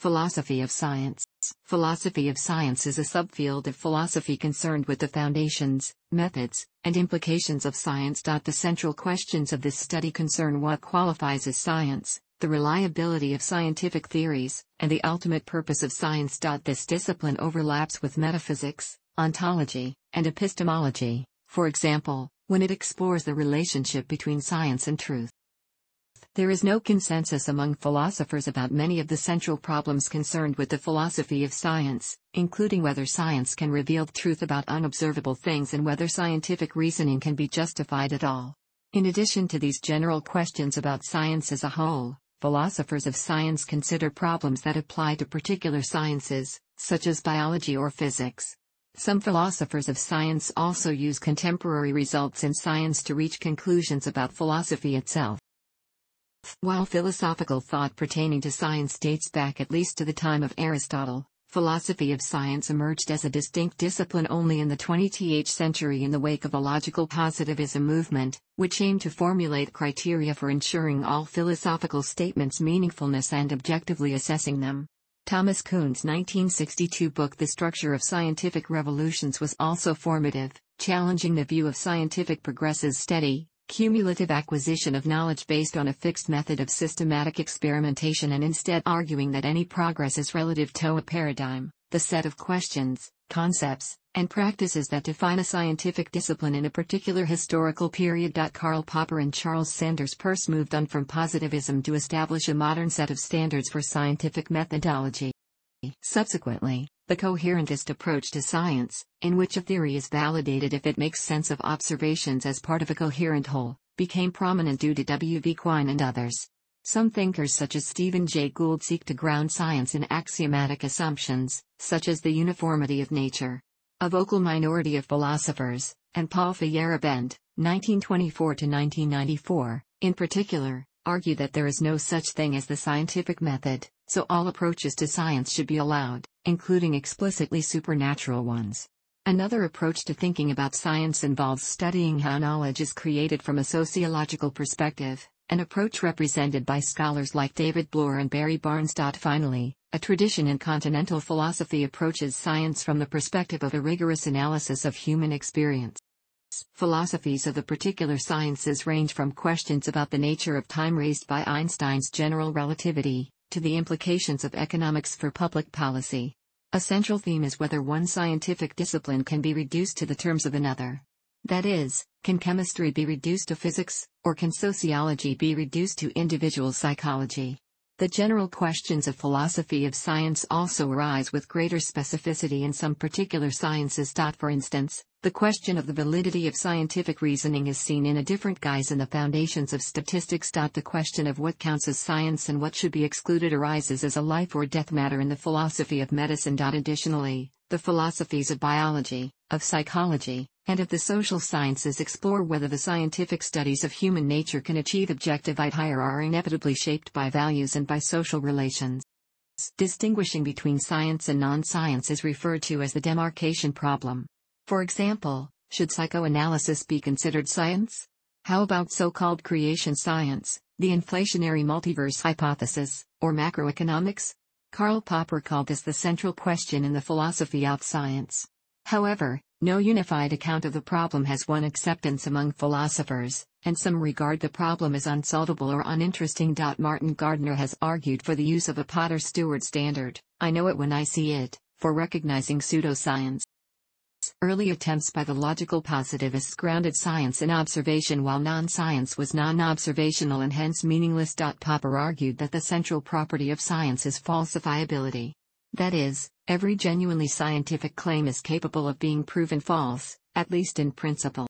Philosophy of Science Philosophy of science is a subfield of philosophy concerned with the foundations, methods, and implications of science. The central questions of this study concern what qualifies as science, the reliability of scientific theories, and the ultimate purpose of science. This discipline overlaps with metaphysics, ontology, and epistemology, for example, when it explores the relationship between science and truth. There is no consensus among philosophers about many of the central problems concerned with the philosophy of science, including whether science can reveal truth about unobservable things and whether scientific reasoning can be justified at all. In addition to these general questions about science as a whole, philosophers of science consider problems that apply to particular sciences, such as biology or physics. Some philosophers of science also use contemporary results in science to reach conclusions about philosophy itself. While philosophical thought pertaining to science dates back at least to the time of Aristotle, philosophy of science emerged as a distinct discipline only in the 20th century in the wake of a logical positivism movement, which aimed to formulate criteria for ensuring all philosophical statements' meaningfulness and objectively assessing them. Thomas Kuhn's 1962 book The Structure of Scientific Revolutions was also formative, challenging the view of scientific progress as steady, cumulative acquisition of knowledge based on a fixed method of systematic experimentation and instead arguing that any progress is relative to a paradigm, the set of questions, concepts, and practices that define a scientific discipline in a particular historical period. Karl Popper and Charles Sanders Peirce moved on from positivism to establish a modern set of standards for scientific methodology. Subsequently, the coherentist approach to science, in which a theory is validated if it makes sense of observations as part of a coherent whole, became prominent due to W. V. Quine and others. Some thinkers such as Stephen Jay Gould seek to ground science in axiomatic assumptions, such as the uniformity of nature. A vocal minority of philosophers, and Paul Feyerabend, 1924-1994, in particular, argue that there is no such thing as the scientific method, so all approaches to science should be allowed, including explicitly supernatural ones. Another approach to thinking about science involves studying how knowledge is created from a sociological perspective, an approach represented by scholars like David Bloor and Barry Barnes. Finally, a tradition in continental philosophy approaches science from the perspective of a rigorous analysis of human experience. Philosophies of the particular sciences range from questions about the nature of time raised by Einstein's general relativity, to the implications of economics for public policy. A central theme is whether one scientific discipline can be reduced to the terms of another. That is, can chemistry be reduced to physics, or can sociology be reduced to individual psychology? The general questions of philosophy of science also arise with greater specificity in some particular sciences. For instance, the question of the validity of scientific reasoning is seen in a different guise in the foundations of statistics. The question of what counts as science and what should be excluded arises as a life or death matter in the philosophy of medicine. Additionally, the philosophies of biology, of psychology, and if the social sciences explore whether the scientific studies of human nature can achieve objective higher are inevitably shaped by values and by social relations. Distinguishing between science and non-science is referred to as the demarcation problem. For example, should psychoanalysis be considered science? How about so-called creation science, the inflationary multiverse hypothesis, or macroeconomics? Karl Popper called this the central question in the philosophy of science. However, no unified account of the problem has won acceptance among philosophers, and some regard the problem as unsolvable or uninteresting. Martin Gardner has argued for the use of a Potter Stewart standard, I know it when I see it, for recognizing pseudoscience. Early attempts by the logical positivists grounded science in observation while non-science was non-observational and hence meaningless. Popper argued that the central property of science is falsifiability, that is, every genuinely scientific claim is capable of being proven false, at least in principle.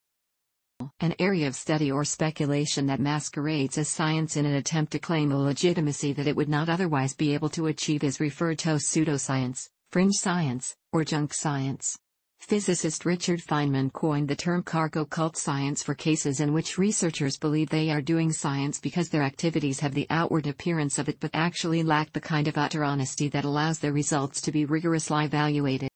An area of study or speculation that masquerades as science in an attempt to claim a legitimacy that it would not otherwise be able to achieve is referred to as pseudoscience, fringe science, or junk science. Physicist Richard Feynman coined the term cargo cult science for cases in which researchers believe they are doing science because their activities have the outward appearance of it but actually lack the kind of utter honesty that allows their results to be rigorously evaluated.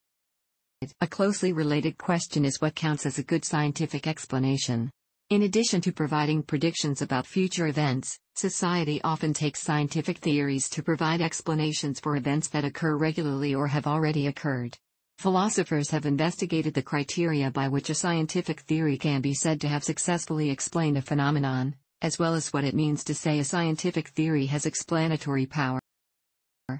A closely related question is what counts as a good scientific explanation. In addition to providing predictions about future events, society often takes scientific theories to provide explanations for events that occur regularly or have already occurred. Philosophers have investigated the criteria by which a scientific theory can be said to have successfully explained a phenomenon, as well as what it means to say a scientific theory has explanatory power.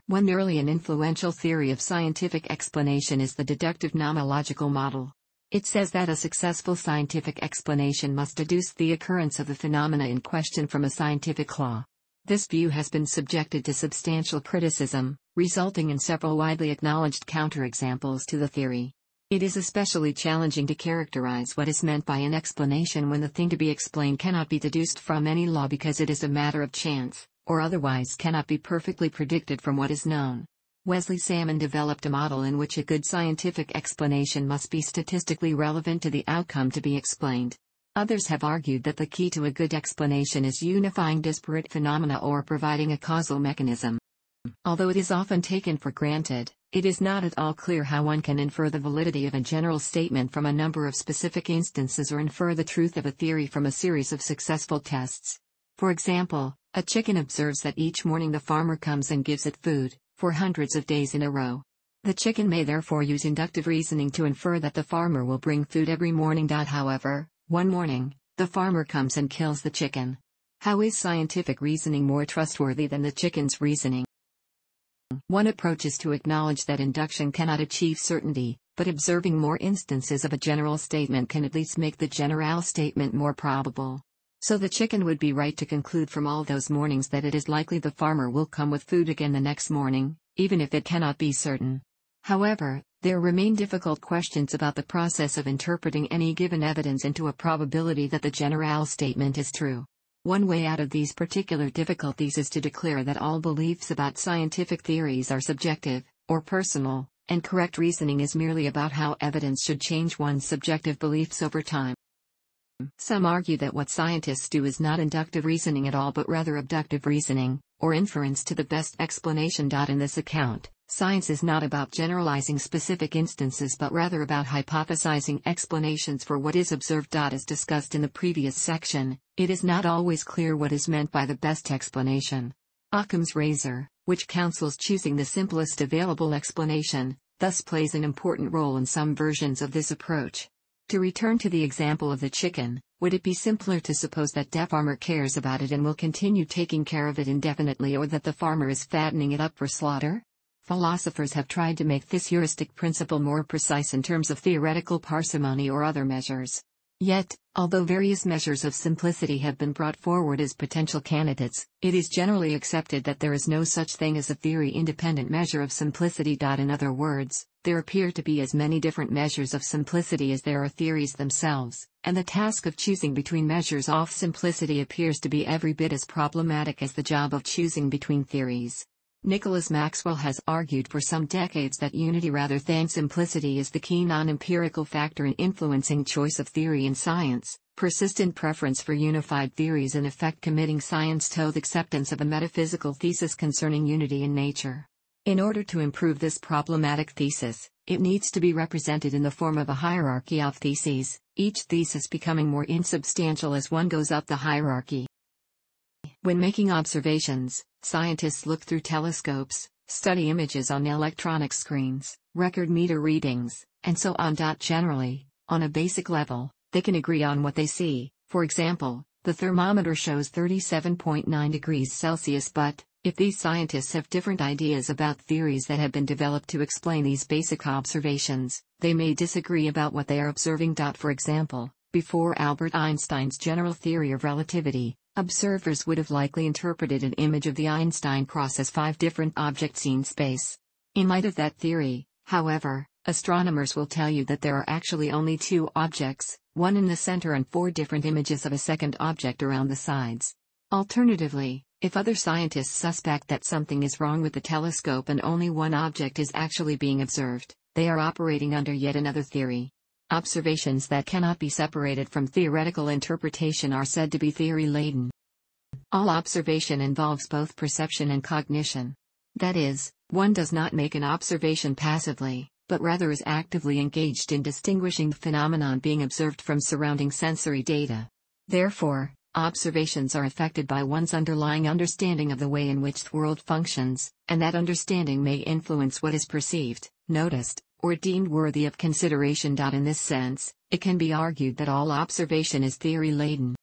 One early and influential theory of scientific explanation is the deductive nomological model. It says that a successful scientific explanation must deduce the occurrence of the phenomena in question from a scientific law. This view has been subjected to substantial criticism, resulting in several widely acknowledged counterexamples to the theory. It is especially challenging to characterize what is meant by an explanation when the thing to be explained cannot be deduced from any law because it is a matter of chance, or otherwise cannot be perfectly predicted from what is known. Wesley Salmon developed a model in which a good scientific explanation must be statistically relevant to the outcome to be explained. Others have argued that the key to a good explanation is unifying disparate phenomena or providing a causal mechanism. Although it is often taken for granted, it is not at all clear how one can infer the validity of a general statement from a number of specific instances or infer the truth of a theory from a series of successful tests. For example, a chicken observes that each morning the farmer comes and gives it food, for hundreds of days in a row. The chicken may therefore use inductive reasoning to infer that the farmer will bring food every morning. However, one morning, the farmer comes and kills the chicken. How is scientific reasoning more trustworthy than the chicken's reasoning? One approach is to acknowledge that induction cannot achieve certainty, but observing more instances of a general statement can at least make the general statement more probable. So the chicken would be right to conclude from all those mornings that it is likely the farmer will come with food again the next morning, even if it cannot be certain. However, there remain difficult questions about the process of interpreting any given evidence into a probability that the general statement is true. One way out of these particular difficulties is to declare that all beliefs about scientific theories are subjective, or personal, and correct reasoning is merely about how evidence should change one's subjective beliefs over time. Some argue that what scientists do is not inductive reasoning at all but rather abductive reasoning, or inference to the best explanation. In this account, Science is not about generalizing specific instances but rather about hypothesizing explanations for what is observed. As discussed in the previous section, it is not always clear what is meant by the best explanation. Occam's razor, which counsels choosing the simplest available explanation, thus plays an important role in some versions of this approach. To return to the example of the chicken, would it be simpler to suppose that deaf farmer cares about it and will continue taking care of it indefinitely or that the farmer is fattening it up for slaughter? Philosophers have tried to make this heuristic principle more precise in terms of theoretical parsimony or other measures. Yet, although various measures of simplicity have been brought forward as potential candidates, it is generally accepted that there is no such thing as a theory-independent measure of simplicity. In other words, there appear to be as many different measures of simplicity as there are theories themselves, and the task of choosing between measures of simplicity appears to be every bit as problematic as the job of choosing between theories. Nicholas Maxwell has argued for some decades that unity rather than simplicity is the key non empirical factor in influencing choice of theory in science, persistent preference for unified theories in effect committing science to the acceptance of a metaphysical thesis concerning unity in nature. In order to improve this problematic thesis, it needs to be represented in the form of a hierarchy of theses, each thesis becoming more insubstantial as one goes up the hierarchy. When making observations, scientists look through telescopes, study images on electronic screens, record meter readings, and so on. Generally, on a basic level, they can agree on what they see. For example, the thermometer shows 37.9 degrees Celsius, but if these scientists have different ideas about theories that have been developed to explain these basic observations, they may disagree about what they are observing. For example, before Albert Einstein's general theory of relativity, Observers would have likely interpreted an image of the Einstein cross as five different objects in space. In light of that theory, however, astronomers will tell you that there are actually only two objects, one in the center and four different images of a second object around the sides. Alternatively, if other scientists suspect that something is wrong with the telescope and only one object is actually being observed, they are operating under yet another theory. Observations that cannot be separated from theoretical interpretation are said to be theory-laden. All observation involves both perception and cognition. That is, one does not make an observation passively, but rather is actively engaged in distinguishing the phenomenon being observed from surrounding sensory data. Therefore, observations are affected by one's underlying understanding of the way in which the world functions, and that understanding may influence what is perceived, noticed, or deemed worthy of consideration. In this sense, it can be argued that all observation is theory laden.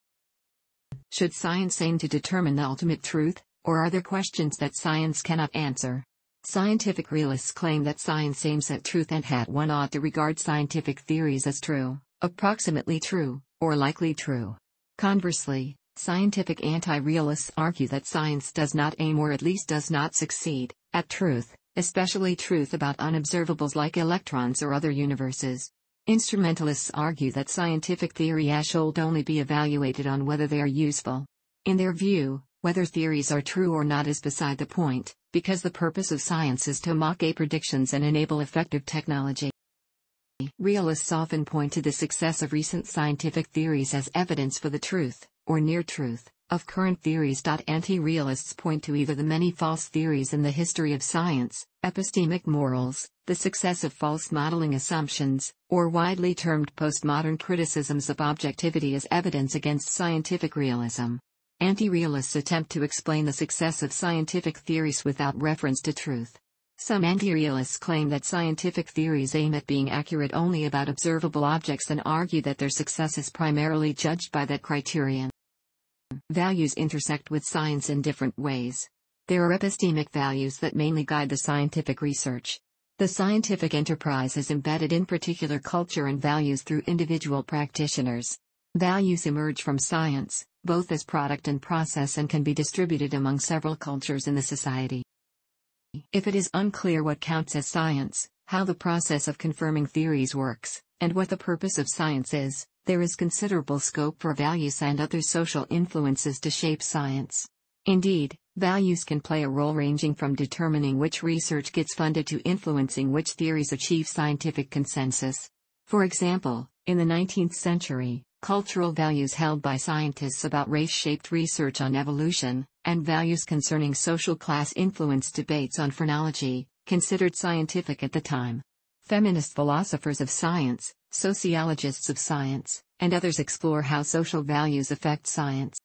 Should science aim to determine the ultimate truth, or are there questions that science cannot answer? Scientific realists claim that science aims at truth and that one ought to regard scientific theories as true, approximately true, or likely true. Conversely, scientific anti realists argue that science does not aim or at least does not succeed at truth, especially truth about unobservables like electrons or other universes. Instrumentalists argue that scientific theory should only be evaluated on whether they are useful. In their view, whether theories are true or not is beside the point, because the purpose of science is to mock a predictions and enable effective technology. Realists often point to the success of recent scientific theories as evidence for the truth, or near truth, of current theories. Anti realists point to either the many false theories in the history of science, Epistemic morals, the success of false modeling assumptions, or widely termed postmodern criticisms of objectivity as evidence against scientific realism. Anti-realists attempt to explain the success of scientific theories without reference to truth. Some anti-realists claim that scientific theories aim at being accurate only about observable objects and argue that their success is primarily judged by that criterion. Values intersect with science in different ways. There are epistemic values that mainly guide the scientific research. The scientific enterprise is embedded in particular culture and values through individual practitioners. Values emerge from science, both as product and process, and can be distributed among several cultures in the society. If it is unclear what counts as science, how the process of confirming theories works, and what the purpose of science is, there is considerable scope for values and other social influences to shape science. Indeed, values can play a role ranging from determining which research gets funded to influencing which theories achieve scientific consensus. For example, in the 19th century, cultural values held by scientists about race shaped research on evolution, and values concerning social class influenced debates on phrenology, considered scientific at the time. Feminist philosophers of science, sociologists of science, and others explore how social values affect science.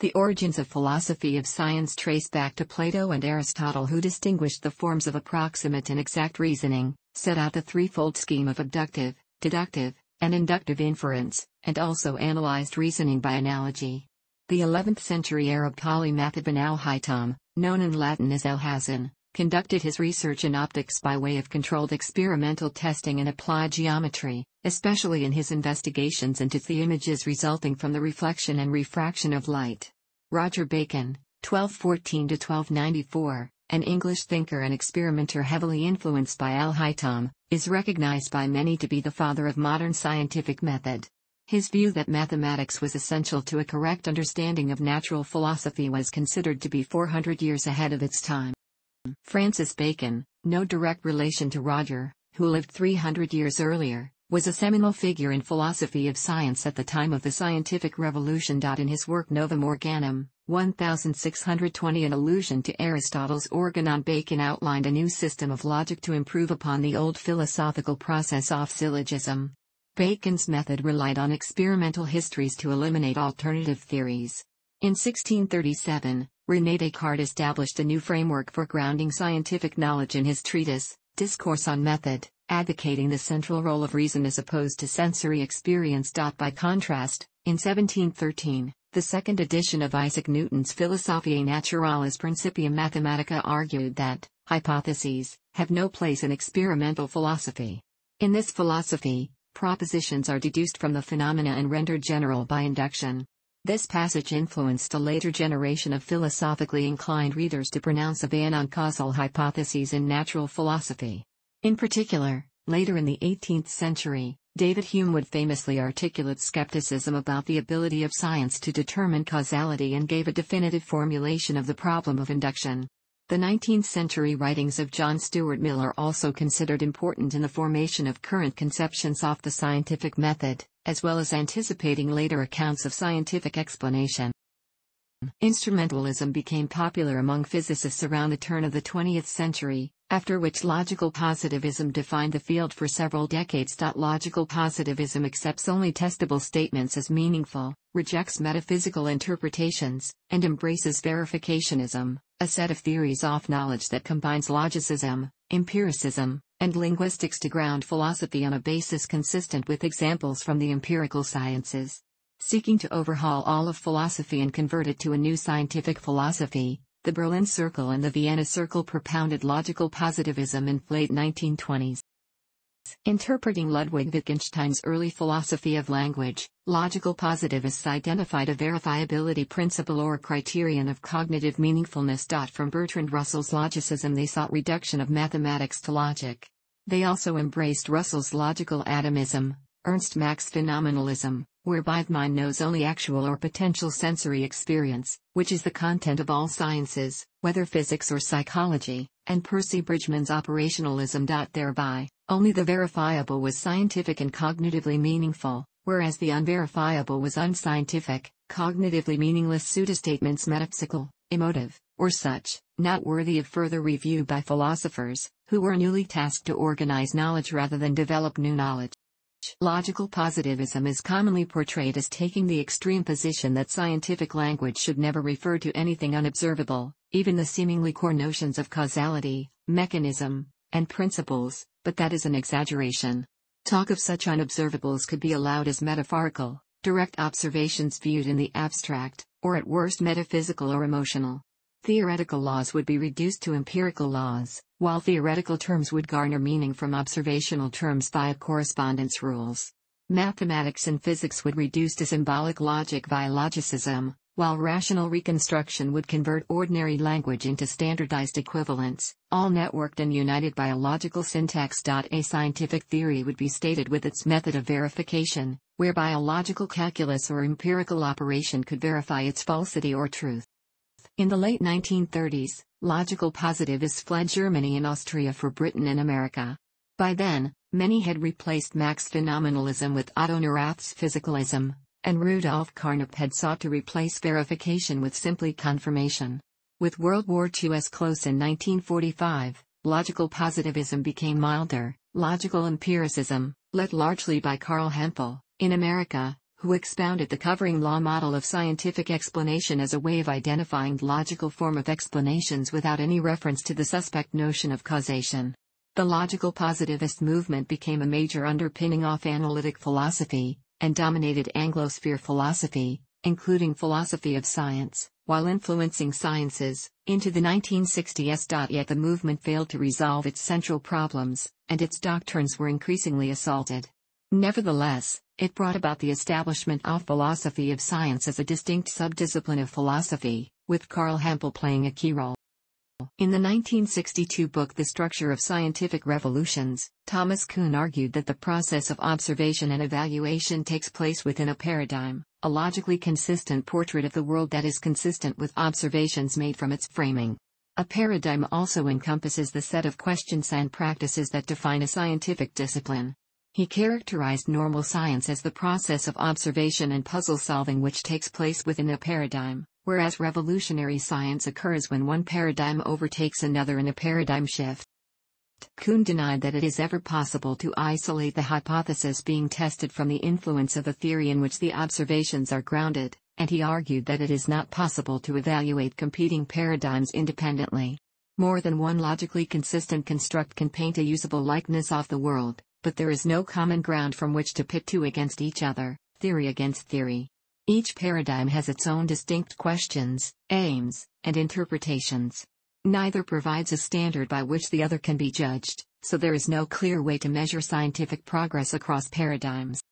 The origins of philosophy of science trace back to Plato and Aristotle who distinguished the forms of approximate and exact reasoning, set out the threefold scheme of abductive, deductive, and inductive inference, and also analyzed reasoning by analogy. The 11th century Arab polymath Ibn al-Haytham, known in Latin as al-Hazan, conducted his research in optics by way of controlled experimental testing and applied geometry, especially in his investigations into the images resulting from the reflection and refraction of light. Roger Bacon, 1214 1294, an English thinker and experimenter heavily influenced by Al Haytham, is recognized by many to be the father of modern scientific method. His view that mathematics was essential to a correct understanding of natural philosophy was considered to be 400 years ahead of its time. Francis Bacon, no direct relation to Roger, who lived 300 years earlier, was a seminal figure in philosophy of science at the time of the scientific revolution. In his work Novum Organum, 1620 an allusion to Aristotle's Organon Bacon outlined a new system of logic to improve upon the old philosophical process of syllogism. Bacon's method relied on experimental histories to eliminate alternative theories. In 1637, René Descartes established a new framework for grounding scientific knowledge in his treatise, Discourse on Method, advocating the central role of reason as opposed to sensory experience. By contrast, in 1713, the second edition of Isaac Newton's Philosophiae Naturalis Principia Mathematica argued that hypotheses have no place in experimental philosophy. In this philosophy, propositions are deduced from the phenomena and rendered general by induction. This passage influenced a later generation of philosophically inclined readers to pronounce a ban on causal hypotheses in natural philosophy. In particular, later in the 18th century, David Hume would famously articulate skepticism about the ability of science to determine causality and gave a definitive formulation of the problem of induction. The 19th century writings of John Stuart Mill are also considered important in the formation of current conceptions of the scientific method, as well as anticipating later accounts of scientific explanation. Instrumentalism became popular among physicists around the turn of the 20th century, after which logical positivism defined the field for several decades. Logical positivism accepts only testable statements as meaningful, rejects metaphysical interpretations, and embraces verificationism, a set of theories off knowledge that combines logicism, empiricism, and linguistics to ground philosophy on a basis consistent with examples from the empirical sciences. Seeking to overhaul all of philosophy and convert it to a new scientific philosophy, the Berlin Circle and the Vienna Circle propounded logical positivism in late 1920s. Interpreting Ludwig Wittgenstein's early philosophy of language, logical positivists identified a verifiability principle or criterion of cognitive meaningfulness. From Bertrand Russell's logicism, they sought reduction of mathematics to logic. They also embraced Russell's logical atomism, Ernst Mach's phenomenalism, whereby the mind knows only actual or potential sensory experience, which is the content of all sciences, whether physics or psychology and Percy Bridgman's operationalism. Thereby, only the verifiable was scientific and cognitively meaningful, whereas the unverifiable was unscientific, cognitively meaningless pseudostatements metaphysical, emotive, or such, not worthy of further review by philosophers, who were newly tasked to organize knowledge rather than develop new knowledge. Logical positivism is commonly portrayed as taking the extreme position that scientific language should never refer to anything unobservable, even the seemingly core notions of causality, mechanism, and principles, but that is an exaggeration. Talk of such unobservables could be allowed as metaphorical, direct observations viewed in the abstract, or at worst metaphysical or emotional. Theoretical laws would be reduced to empirical laws, while theoretical terms would garner meaning from observational terms via correspondence rules. Mathematics and physics would reduce to symbolic logic via logicism, while rational reconstruction would convert ordinary language into standardized equivalents, all networked and united by a logical syntax. A scientific theory would be stated with its method of verification, whereby a logical calculus or empirical operation could verify its falsity or truth. In the late 1930s, Logical positivists fled Germany and Austria for Britain and America. By then, many had replaced Max phenomenalism with Otto Neurath's physicalism, and Rudolf Carnap had sought to replace verification with simply confirmation. With World War II as close in 1945, logical positivism became milder, logical empiricism, led largely by Carl Hempel, in America, who expounded the covering law model of scientific explanation as a way of identifying logical form of explanations without any reference to the suspect notion of causation. The logical positivist movement became a major underpinning of analytic philosophy, and dominated Anglosphere philosophy, including philosophy of science, while influencing sciences, into the 1960s. Yet the movement failed to resolve its central problems, and its doctrines were increasingly assaulted. Nevertheless, it brought about the establishment of philosophy of science as a distinct subdiscipline of philosophy, with Karl Hempel playing a key role. In the 1962 book The Structure of Scientific Revolutions, Thomas Kuhn argued that the process of observation and evaluation takes place within a paradigm, a logically consistent portrait of the world that is consistent with observations made from its framing. A paradigm also encompasses the set of questions and practices that define a scientific discipline, he characterized normal science as the process of observation and puzzle solving which takes place within a paradigm, whereas revolutionary science occurs when one paradigm overtakes another in a paradigm shift. Kuhn denied that it is ever possible to isolate the hypothesis being tested from the influence of the theory in which the observations are grounded, and he argued that it is not possible to evaluate competing paradigms independently. More than one logically consistent construct can paint a usable likeness of the world, but there is no common ground from which to pit two against each other, theory against theory. Each paradigm has its own distinct questions, aims, and interpretations. Neither provides a standard by which the other can be judged, so there is no clear way to measure scientific progress across paradigms.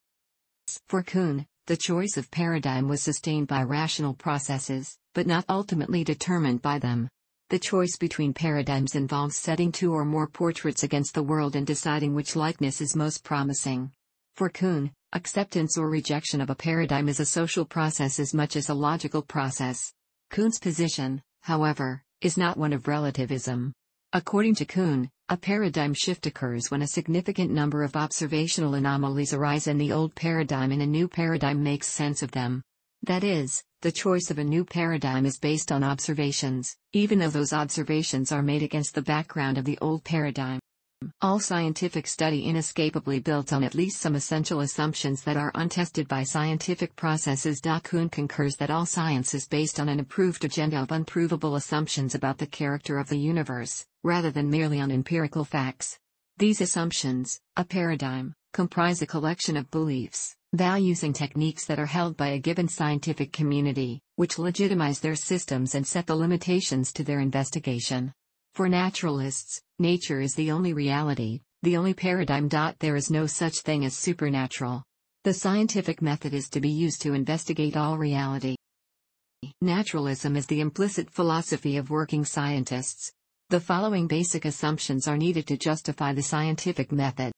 For Kuhn, the choice of paradigm was sustained by rational processes, but not ultimately determined by them. The choice between paradigms involves setting two or more portraits against the world and deciding which likeness is most promising. For Kuhn, acceptance or rejection of a paradigm is a social process as much as a logical process. Kuhn's position, however, is not one of relativism. According to Kuhn, a paradigm shift occurs when a significant number of observational anomalies arise and the old paradigm and a new paradigm makes sense of them. That is, the choice of a new paradigm is based on observations, even though those observations are made against the background of the old paradigm. All scientific study inescapably builds on at least some essential assumptions that are untested by scientific processes. Kuhn concurs that all science is based on an approved agenda of unprovable assumptions about the character of the universe, rather than merely on empirical facts. These assumptions, a paradigm, comprise a collection of beliefs, values and techniques that are held by a given scientific community, which legitimize their systems and set the limitations to their investigation. For naturalists, nature is the only reality, the only paradigm. There is no such thing as supernatural. The scientific method is to be used to investigate all reality. Naturalism is the implicit philosophy of working scientists. The following basic assumptions are needed to justify the scientific method.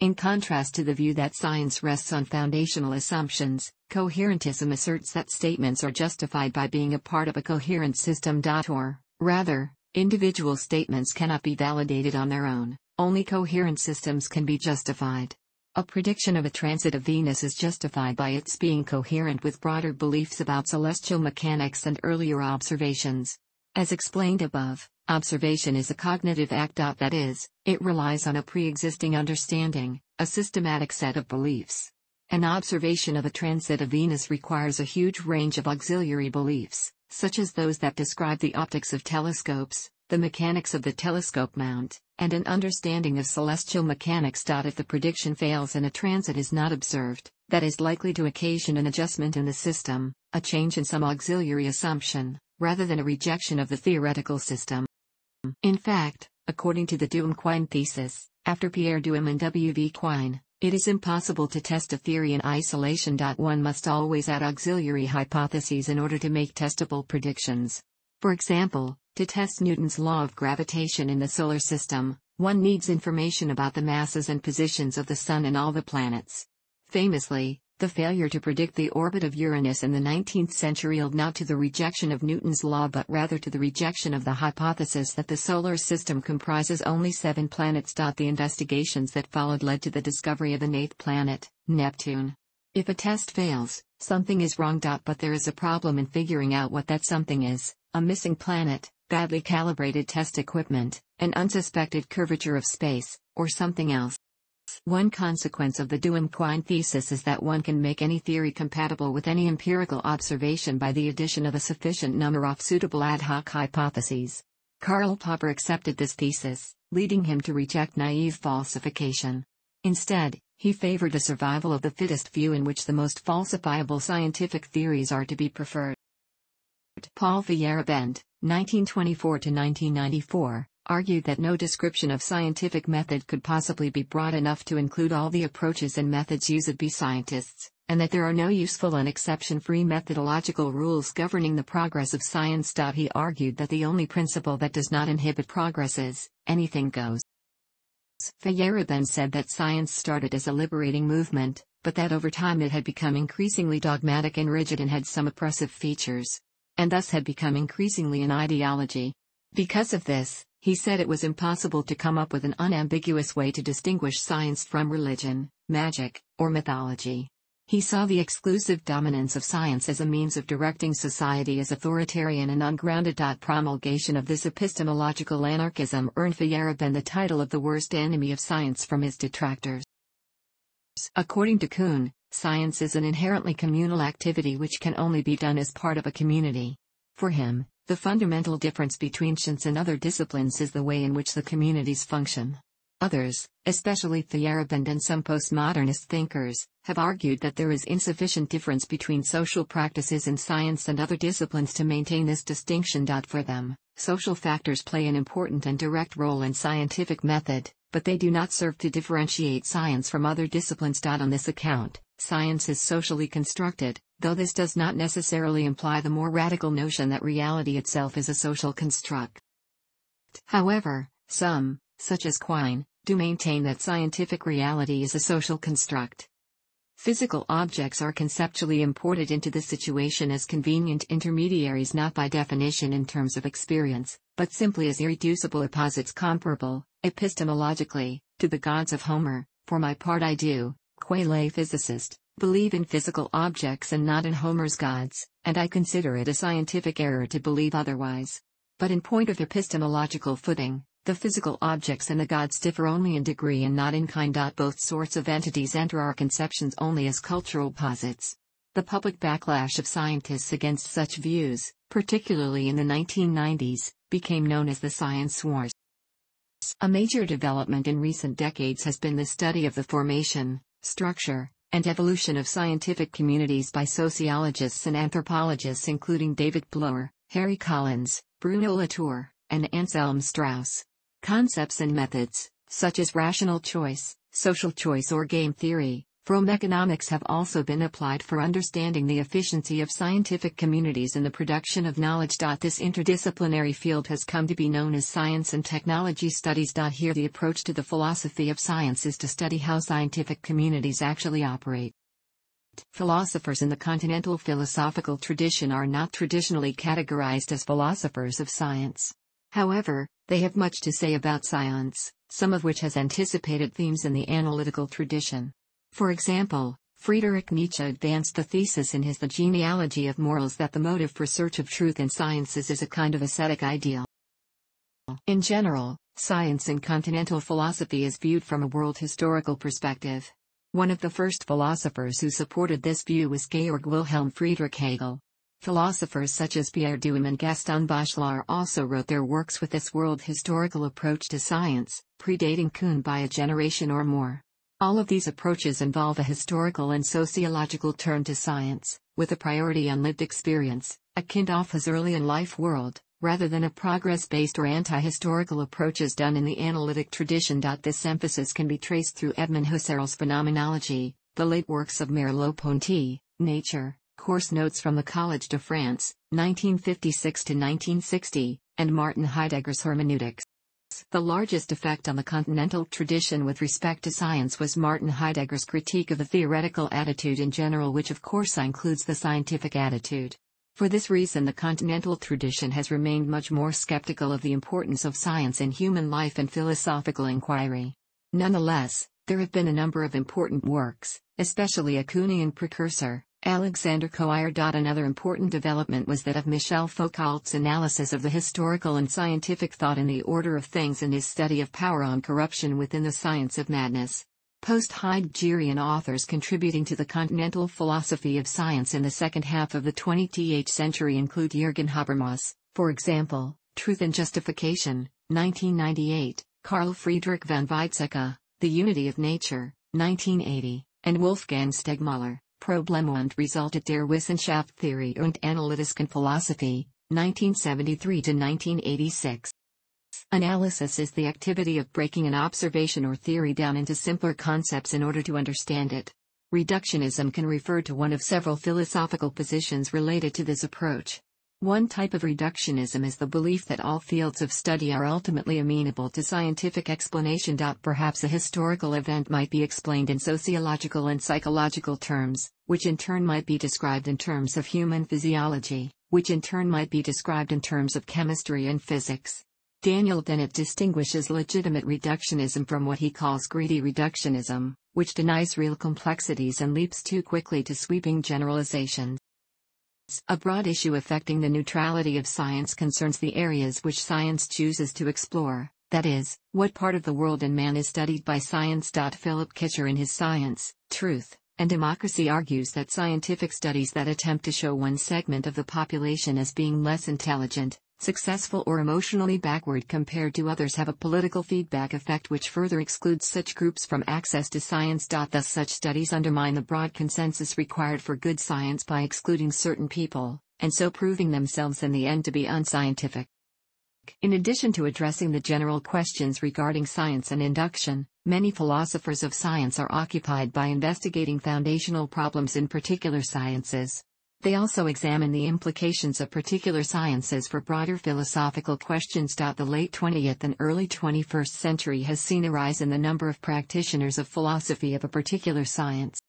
In contrast to the view that science rests on foundational assumptions, coherentism asserts that statements are justified by being a part of a coherent system. Or, rather, individual statements cannot be validated on their own, only coherent systems can be justified. A prediction of a transit of Venus is justified by its being coherent with broader beliefs about celestial mechanics and earlier observations. As explained above, observation is a cognitive act. That is, it relies on a pre existing understanding, a systematic set of beliefs. An observation of a transit of Venus requires a huge range of auxiliary beliefs, such as those that describe the optics of telescopes, the mechanics of the telescope mount, and an understanding of celestial mechanics. If the prediction fails and a transit is not observed, that is likely to occasion an adjustment in the system, a change in some auxiliary assumption, rather than a rejection of the theoretical system. In fact, according to the Duhem-Quine thesis, after Pierre Duhem and W. V. Quine, it is impossible to test a theory in isolation. One must always add auxiliary hypotheses in order to make testable predictions. For example, to test Newton's law of gravitation in the solar system, one needs information about the masses and positions of the Sun and all the planets. Famously, the failure to predict the orbit of Uranus in the 19th century owed not to the rejection of Newton's law but rather to the rejection of the hypothesis that the solar system comprises only seven planets. The investigations that followed led to the discovery of an eighth planet, Neptune. If a test fails, something is wrong. But there is a problem in figuring out what that something is a missing planet, badly calibrated test equipment, an unsuspected curvature of space, or something else. One consequence of the Duhem-Quine thesis is that one can make any theory compatible with any empirical observation by the addition of a sufficient number of suitable ad hoc hypotheses. Karl Popper accepted this thesis, leading him to reject naive falsification. Instead, he favored a survival of the fittest view in which the most falsifiable scientific theories are to be preferred. Paul Feyerabend, 1924 1994, argued that no description of scientific method could possibly be broad enough to include all the approaches and methods used by scientists, and that there are no useful and exception-free methodological rules governing the progress of science. He argued that the only principle that does not inhibit progress is, anything goes. Fayera then said that science started as a liberating movement, but that over time it had become increasingly dogmatic and rigid and had some oppressive features, and thus had become increasingly an ideology. Because of this, he said it was impossible to come up with an unambiguous way to distinguish science from religion, magic, or mythology. He saw the exclusive dominance of science as a means of directing society as authoritarian and ungrounded. Promulgation of this epistemological anarchism earned Feyerabend the title of the worst enemy of science from his detractors. According to Kuhn, science is an inherently communal activity which can only be done as part of a community. For him, the fundamental difference between Shints and other disciplines is the way in which the communities function. Others, especially Theyerabend and some postmodernist thinkers, have argued that there is insufficient difference between social practices in science and other disciplines to maintain this distinction. For them, social factors play an important and direct role in scientific method, but they do not serve to differentiate science from other disciplines. On this account, Science is socially constructed, though this does not necessarily imply the more radical notion that reality itself is a social construct. However, some, such as Quine, do maintain that scientific reality is a social construct. Physical objects are conceptually imported into the situation as convenient intermediaries not by definition in terms of experience, but simply as irreducible apposites comparable, epistemologically, to the gods of Homer, for my part I do, Quayle physicist, believe in physical objects and not in Homer's gods, and I consider it a scientific error to believe otherwise. But in point of epistemological footing, the physical objects and the gods differ only in degree and not in kind. Both sorts of entities enter our conceptions only as cultural posits. The public backlash of scientists against such views, particularly in the 1990s, became known as the science wars. A major development in recent decades has been the study of the formation, Structure, and Evolution of Scientific Communities by sociologists and anthropologists including David Blower, Harry Collins, Bruno Latour, and Anselm Strauss. Concepts and methods, such as rational choice, social choice or game theory, from economics have also been applied for understanding the efficiency of scientific communities in the production of knowledge. This interdisciplinary field has come to be known as science and technology studies. Here, the approach to the philosophy of science is to study how scientific communities actually operate. Philosophers in the continental philosophical tradition are not traditionally categorized as philosophers of science. However, they have much to say about science, some of which has anticipated themes in the analytical tradition. For example, Friedrich Nietzsche advanced the thesis in his The Genealogy of Morals that the motive for search of truth in sciences is a kind of ascetic ideal. In general, science in continental philosophy is viewed from a world historical perspective. One of the first philosophers who supported this view was Georg Wilhelm Friedrich Hegel. Philosophers such as Pierre Duhem and Gaston Bachelard also wrote their works with this world historical approach to science, predating Kuhn by a generation or more. All of these approaches involve a historical and sociological turn to science, with a priority on lived experience, akin of his early in life world, rather than a progress-based or anti-historical approaches done in the analytic tradition. This emphasis can be traced through Edmund Husserl's phenomenology, the late works of Merleau-Ponty, Nature, Course Notes from the College de France, 1956 to 1960, and Martin Heidegger's hermeneutics. The largest effect on the continental tradition with respect to science was Martin Heidegger's critique of the theoretical attitude in general which of course includes the scientific attitude. For this reason the continental tradition has remained much more skeptical of the importance of science in human life and philosophical inquiry. Nonetheless, there have been a number of important works, especially a Kuhnian precursor, Alexander Coire. Another important development was that of Michel Foucault's analysis of the historical and scientific thought in the order of things and his study of power on corruption within the science of madness. Post Heideggerian authors contributing to the continental philosophy of science in the second half of the 20th century include Jürgen Habermas, for example, Truth and Justification, 1998, Carl Friedrich von Weizsäcker, The Unity of Nature, 1980, and Wolfgang Stegmüller, Probleme und Resultat der Wissenschaftstheorie und Analytischen Philosophie, 1973 to 1986. Analysis is the activity of breaking an observation or theory down into simpler concepts in order to understand it. Reductionism can refer to one of several philosophical positions related to this approach. One type of reductionism is the belief that all fields of study are ultimately amenable to scientific explanation. Perhaps a historical event might be explained in sociological and psychological terms, which in turn might be described in terms of human physiology, which in turn might be described in terms of chemistry and physics. Daniel Dennett distinguishes legitimate reductionism from what he calls greedy reductionism, which denies real complexities and leaps too quickly to sweeping generalizations. A broad issue affecting the neutrality of science concerns the areas which science chooses to explore, that is, what part of the world and man is studied by science. Philip Kitcher in his Science, Truth, and Democracy argues that scientific studies that attempt to show one segment of the population as being less intelligent, successful or emotionally backward compared to others have a political feedback effect which further excludes such groups from access to science. Thus, such studies undermine the broad consensus required for good science by excluding certain people, and so proving themselves in the end to be unscientific. In addition to addressing the general questions regarding science and induction, many philosophers of science are occupied by investigating foundational problems in particular sciences. They also examine the implications of particular sciences for broader philosophical questions. The late 20th and early 21st century has seen a rise in the number of practitioners of philosophy of a particular science.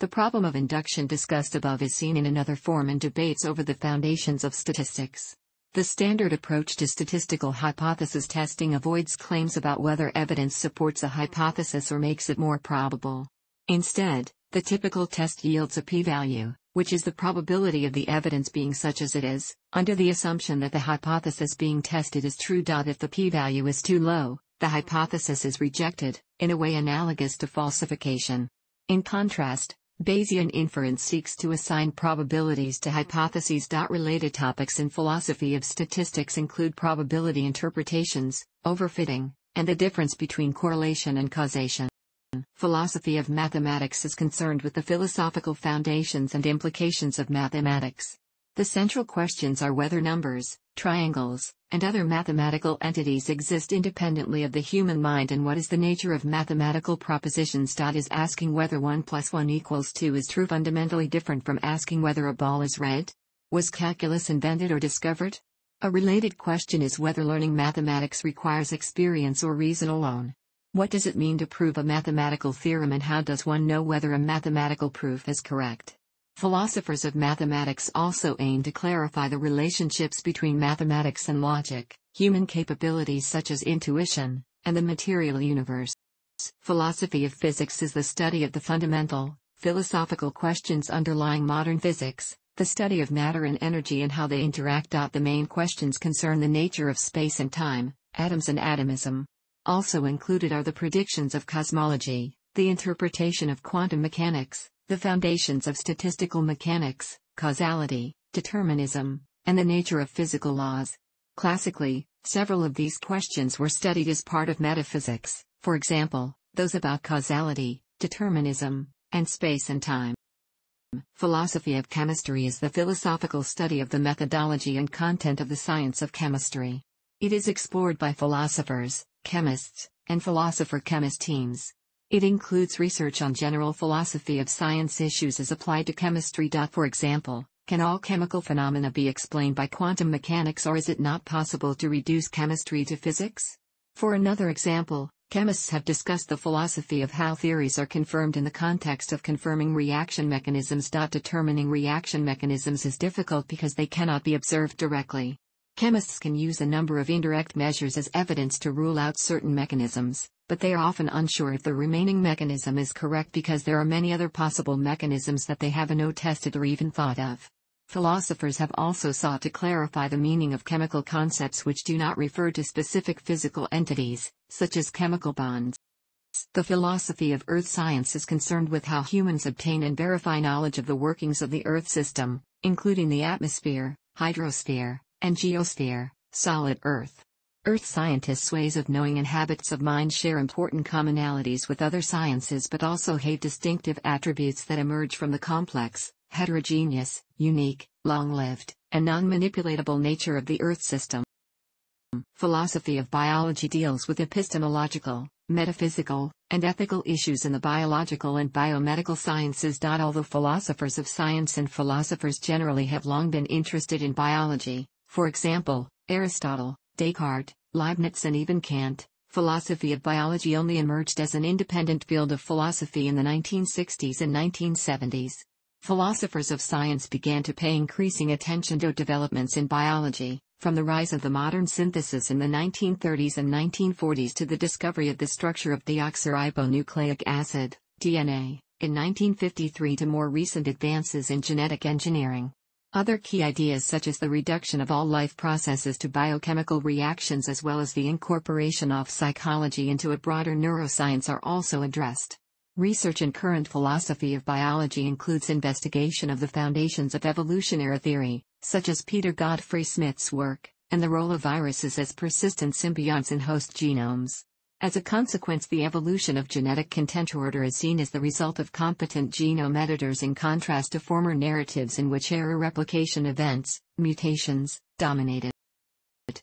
The problem of induction discussed above is seen in another form in debates over the foundations of statistics. The standard approach to statistical hypothesis testing avoids claims about whether evidence supports a hypothesis or makes it more probable. Instead, the typical test yields a p-value which is the probability of the evidence being such as it is, under the assumption that the hypothesis being tested is true. If the p-value is too low, the hypothesis is rejected, in a way analogous to falsification. In contrast, Bayesian inference seeks to assign probabilities to hypotheses. Related topics in philosophy of statistics include probability interpretations, overfitting, and the difference between correlation and causation philosophy of mathematics is concerned with the philosophical foundations and implications of mathematics. The central questions are whether numbers, triangles, and other mathematical entities exist independently of the human mind and what is the nature of mathematical propositions. Is asking whether 1 plus 1 equals 2 is true fundamentally different from asking whether a ball is red? Was calculus invented or discovered? A related question is whether learning mathematics requires experience or reason alone. What does it mean to prove a mathematical theorem and how does one know whether a mathematical proof is correct? Philosophers of mathematics also aim to clarify the relationships between mathematics and logic, human capabilities such as intuition, and the material universe. Philosophy of physics is the study of the fundamental, philosophical questions underlying modern physics, the study of matter and energy and how they interact. The main questions concern the nature of space and time, atoms and atomism, also included are the predictions of cosmology, the interpretation of quantum mechanics, the foundations of statistical mechanics, causality, determinism, and the nature of physical laws. Classically, several of these questions were studied as part of metaphysics, for example, those about causality, determinism, and space and time. Philosophy of chemistry is the philosophical study of the methodology and content of the science of chemistry. It is explored by philosophers, chemists, and philosopher-chemist teams. It includes research on general philosophy of science issues as applied to chemistry. For example, can all chemical phenomena be explained by quantum mechanics or is it not possible to reduce chemistry to physics? For another example, chemists have discussed the philosophy of how theories are confirmed in the context of confirming reaction mechanisms. Determining reaction mechanisms is difficult because they cannot be observed directly. Chemists can use a number of indirect measures as evidence to rule out certain mechanisms, but they are often unsure if the remaining mechanism is correct because there are many other possible mechanisms that they haven't no tested or even thought of. Philosophers have also sought to clarify the meaning of chemical concepts which do not refer to specific physical entities, such as chemical bonds. The philosophy of earth science is concerned with how humans obtain and verify knowledge of the workings of the earth system, including the atmosphere, hydrosphere, and geosphere, solid Earth. Earth scientists' ways of knowing and habits of mind share important commonalities with other sciences but also have distinctive attributes that emerge from the complex, heterogeneous, unique, long-lived, and non-manipulatable nature of the Earth system. Philosophy of biology deals with epistemological, metaphysical, and ethical issues in the biological and biomedical sciences. Although philosophers of science and philosophers generally have long been interested in biology, for example, Aristotle, Descartes, Leibniz, and even Kant, philosophy of biology only emerged as an independent field of philosophy in the 1960s and 1970s. Philosophers of science began to pay increasing attention to developments in biology, from the rise of the modern synthesis in the 1930s and 1940s to the discovery of the structure of deoxyribonucleic acid, DNA, in 1953 to more recent advances in genetic engineering. Other key ideas such as the reduction of all life processes to biochemical reactions as well as the incorporation of psychology into a broader neuroscience are also addressed. Research in current philosophy of biology includes investigation of the foundations of evolutionary theory, such as Peter Godfrey Smith's work, and the role of viruses as persistent symbionts in host genomes. As a consequence the evolution of genetic content order is seen as the result of competent genome editors in contrast to former narratives in which error replication events, mutations, dominated.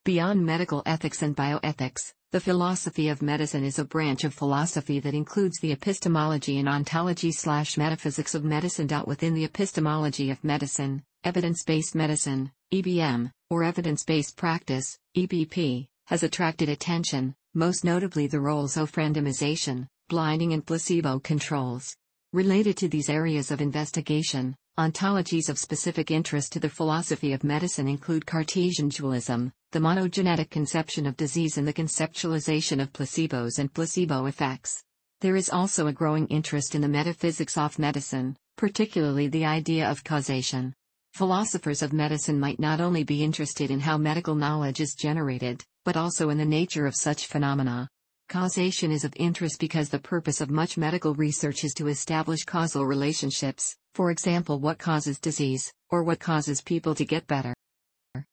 Beyond medical ethics and bioethics, the philosophy of medicine is a branch of philosophy that includes the epistemology and ontology slash metaphysics of medicine. Within the epistemology of medicine, evidence based medicine, EBM, or evidence based practice, EBP, has attracted attention, most notably the roles of randomization, blinding and placebo controls. Related to these areas of investigation, ontologies of specific interest to the philosophy of medicine include Cartesian dualism, the monogenetic conception of disease and the conceptualization of placebos and placebo effects. There is also a growing interest in the metaphysics of medicine, particularly the idea of causation. Philosophers of medicine might not only be interested in how medical knowledge is generated, but also in the nature of such phenomena. Causation is of interest because the purpose of much medical research is to establish causal relationships, for example, what causes disease, or what causes people to get better.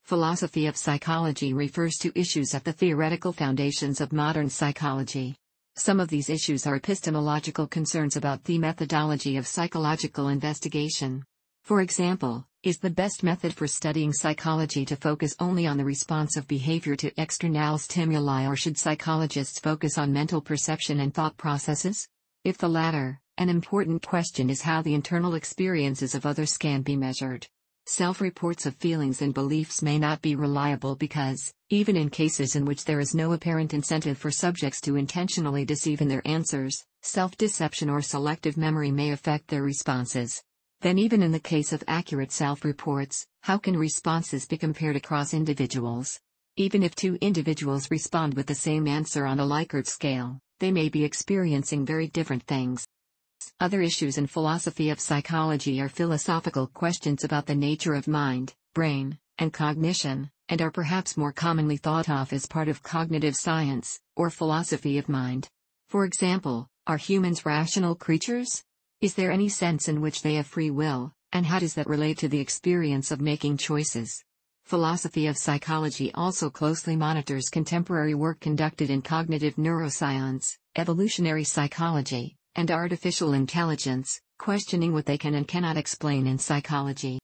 Philosophy of psychology refers to issues at the theoretical foundations of modern psychology. Some of these issues are epistemological concerns about the methodology of psychological investigation. For example, is the best method for studying psychology to focus only on the response of behavior to external stimuli or should psychologists focus on mental perception and thought processes? If the latter, an important question is how the internal experiences of others can be measured. Self reports of feelings and beliefs may not be reliable because, even in cases in which there is no apparent incentive for subjects to intentionally deceive in their answers, self deception or selective memory may affect their responses. Then even in the case of accurate self-reports, how can responses be compared across individuals? Even if two individuals respond with the same answer on a Likert scale, they may be experiencing very different things. Other issues in philosophy of psychology are philosophical questions about the nature of mind, brain, and cognition, and are perhaps more commonly thought of as part of cognitive science, or philosophy of mind. For example, are humans rational creatures? Is there any sense in which they have free will, and how does that relate to the experience of making choices? Philosophy of psychology also closely monitors contemporary work conducted in cognitive neuroscience, evolutionary psychology, and artificial intelligence, questioning what they can and cannot explain in psychology.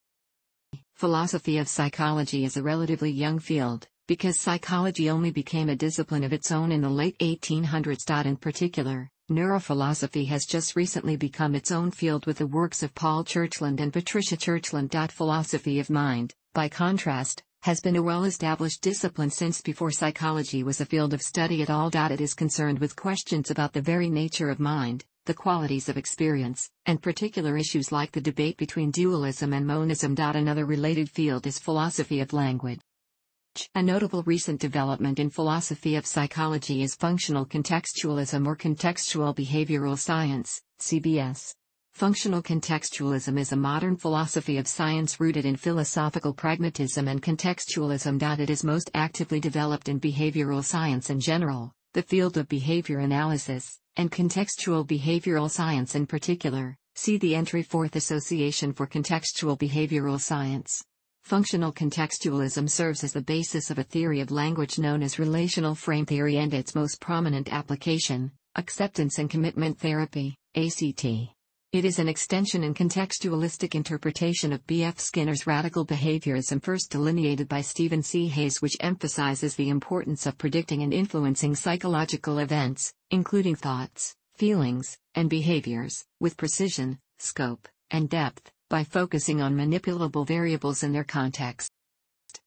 Philosophy of psychology is a relatively young field, because psychology only became a discipline of its own in the late 1800s. In particular, Neurophilosophy has just recently become its own field with the works of Paul Churchland and Patricia Churchland. Philosophy of mind, by contrast, has been a well established discipline since before psychology was a field of study at all. It is concerned with questions about the very nature of mind, the qualities of experience, and particular issues like the debate between dualism and monism. Another related field is philosophy of language. A notable recent development in philosophy of psychology is functional contextualism or contextual behavioral science, CBS. Functional contextualism is a modern philosophy of science rooted in philosophical pragmatism and contextualism. It is most actively developed in behavioral science in general, the field of behavior analysis, and contextual behavioral science in particular. See the entry Fourth Association for Contextual Behavioral Science. Functional contextualism serves as the basis of a theory of language known as relational frame theory and its most prominent application, acceptance and commitment therapy, ACT. It is an extension and contextualistic interpretation of B.F. Skinner's radical behaviorism first delineated by Stephen C. Hayes which emphasizes the importance of predicting and influencing psychological events, including thoughts, feelings, and behaviors, with precision, scope, and depth, by focusing on manipulable variables in their context.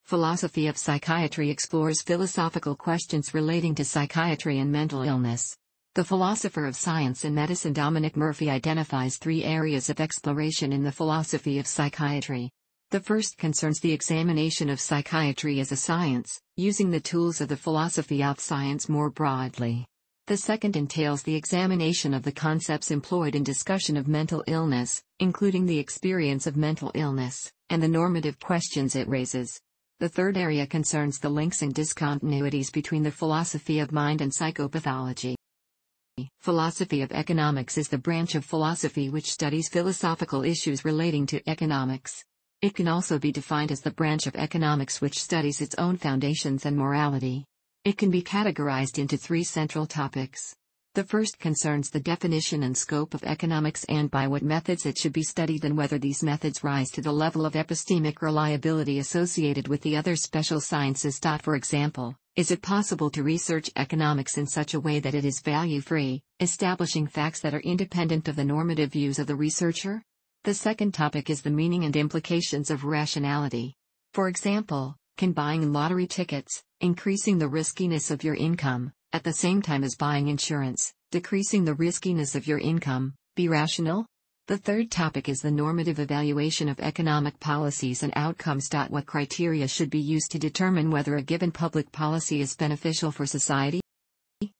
Philosophy of Psychiatry explores philosophical questions relating to psychiatry and mental illness. The philosopher of science and medicine Dominic Murphy identifies three areas of exploration in the philosophy of psychiatry. The first concerns the examination of psychiatry as a science, using the tools of the philosophy of science more broadly. The second entails the examination of the concepts employed in discussion of mental illness, including the experience of mental illness, and the normative questions it raises. The third area concerns the links and discontinuities between the philosophy of mind and psychopathology. Philosophy of economics is the branch of philosophy which studies philosophical issues relating to economics. It can also be defined as the branch of economics which studies its own foundations and morality. It can be categorized into three central topics. The first concerns the definition and scope of economics and by what methods it should be studied and whether these methods rise to the level of epistemic reliability associated with the other special sciences. For example, is it possible to research economics in such a way that it is value free, establishing facts that are independent of the normative views of the researcher? The second topic is the meaning and implications of rationality. For example, can buying lottery tickets, increasing the riskiness of your income, at the same time as buying insurance, decreasing the riskiness of your income, be rational? The third topic is the normative evaluation of economic policies and outcomes. What criteria should be used to determine whether a given public policy is beneficial for society?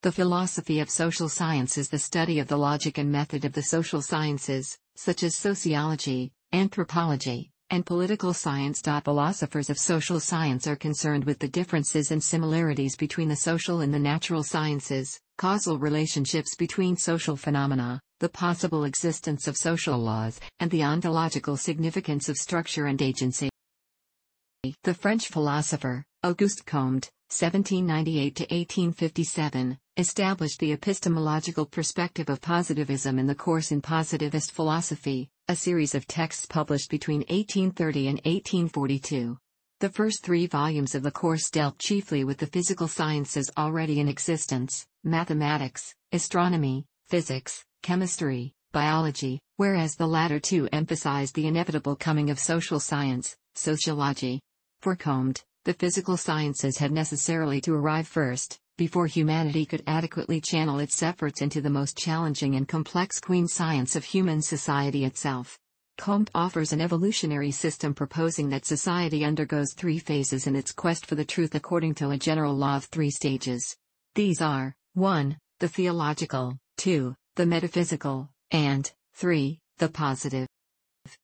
The philosophy of social science is the study of the logic and method of the social sciences, such as sociology, anthropology, and political science. Philosophers of social science are concerned with the differences and similarities between the social and the natural sciences, causal relationships between social phenomena, the possible existence of social laws, and the ontological significance of structure and agency. The French philosopher, Auguste Comte, 1798 to 1857, established the epistemological perspective of positivism in the course in Positivist Philosophy, a series of texts published between 1830 and 1842. The first three volumes of the course dealt chiefly with the physical sciences already in existence mathematics, astronomy, physics, chemistry, biology, whereas the latter two emphasized the inevitable coming of social science, sociology. For Comte, the physical sciences had necessarily to arrive first, before humanity could adequately channel its efforts into the most challenging and complex queen science of human society itself. Comte offers an evolutionary system proposing that society undergoes three phases in its quest for the truth according to a general law of three stages. These are 1. The theological, 2. The metaphysical, and 3. The positive.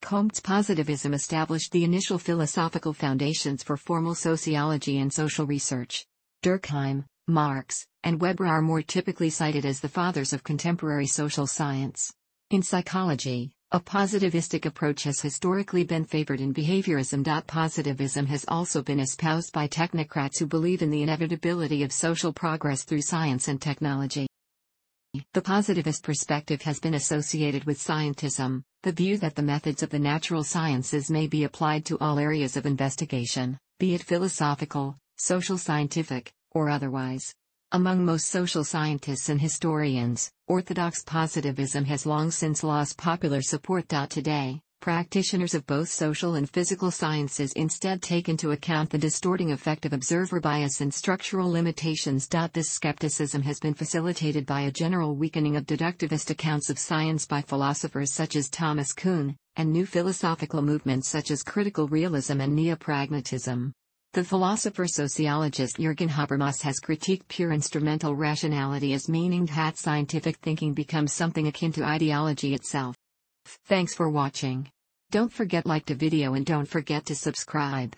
Comte's positivism established the initial philosophical foundations for formal sociology and social research. Durkheim, Marx, and Weber are more typically cited as the fathers of contemporary social science. In psychology, a positivistic approach has historically been favored in behaviorism. Positivism has also been espoused by technocrats who believe in the inevitability of social progress through science and technology. The positivist perspective has been associated with scientism, the view that the methods of the natural sciences may be applied to all areas of investigation, be it philosophical, social scientific, or otherwise. Among most social scientists and historians, orthodox positivism has long since lost popular support. Today, practitioners of both social and physical sciences instead take into account the distorting effect of observer bias and structural limitations. This skepticism has been facilitated by a general weakening of deductivist accounts of science by philosophers such as Thomas Kuhn, and new philosophical movements such as critical realism and neo-pragmatism. The philosopher-sociologist Jürgen Habermas has critiqued pure instrumental rationality as meaning that scientific thinking becomes something akin to ideology itself. Thanks for watching. Don't forget like the video and don't forget to subscribe.